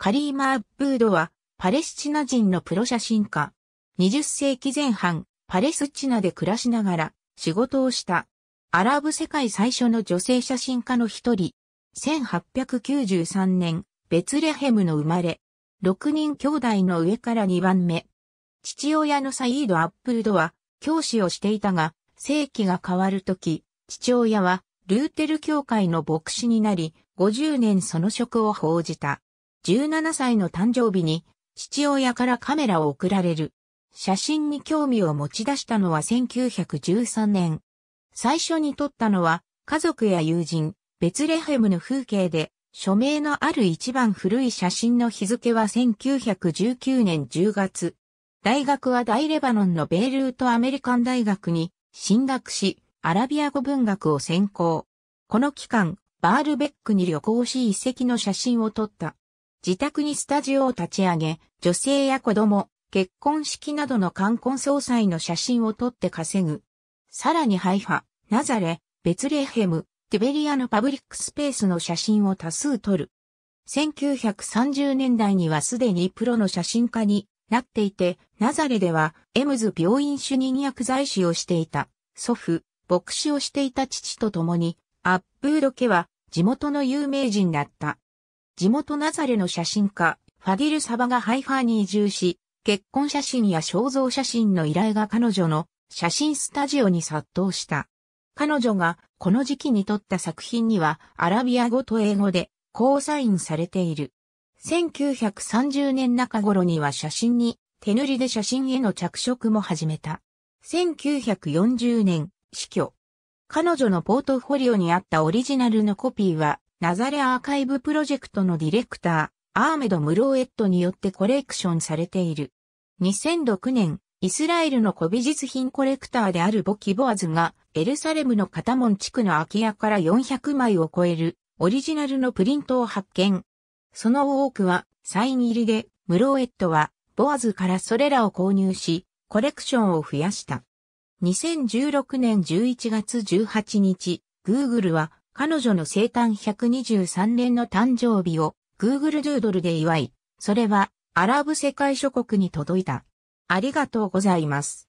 カリーマ・アッブードは、パレスチナ人のプロ写真家。20世紀前半、パレスチナで暮らしながら、仕事をした。アラブ世界最初の女性写真家の一人。1893年、ベツレヘムの生まれ。6人兄弟の上から2番目。父親のサイード・アップルドは、教師をしていたが、世紀が変わるとき、父親は、ルーテル教会の牧師になり、50年その職を報じた。17歳の誕生日に父親からカメラを贈られる。写真に興味を持ち出したのは1913年。最初に撮ったのは家族や友人、ベツレヘムの風景で、署名のある一番古い写真の日付は1919年10月。大学は大レバノンのベイルートアメリカン大学に進学し、アラビア語文学を専攻。この期間、バールベックに旅行し遺跡の写真を撮った。自宅にスタジオを立ち上げ、女性や子供、結婚式などの冠婚葬祭の写真を撮って稼ぐ。さらにハイファ、ナザレ、ベツレヘム、ティベリアのパブリックスペースの写真を多数撮る。1930年代にはすでにプロの写真家になっていて、ナザレではエムズ病院主任薬剤師をしていた祖父、牧師をしていた父と共に、アップード家は地元の有名人だった。地元ナザレの写真家、ファディル・サバがハイファーに移住し、結婚写真や肖像写真の依頼が彼女の写真スタジオに殺到した。彼女がこの時期に撮った作品にはアラビア語と英語でコーサインされている。1930年中頃には写真に手塗りで写真への着色も始めた。1940年死去。彼女のポートフォリオにあったオリジナルのコピーはナザレアーカイブプロジェクトのディレクター、アーメド・ムローエットによってコレクションされている。2006年、イスラエルの古美術品コレクターであるボキ・ボアズが、エルサレムのカタモン地区の空き家から400枚を超える、オリジナルのプリントを発見。その多くは、サイン入りで、ムローエットは、ボアズからそれらを購入し、コレクションを増やした。2016年11月18日、Google は彼女の生誕123年の誕生日を Google Doodle で祝い、それはアラブ世界諸国に届いた。ありがとうございます。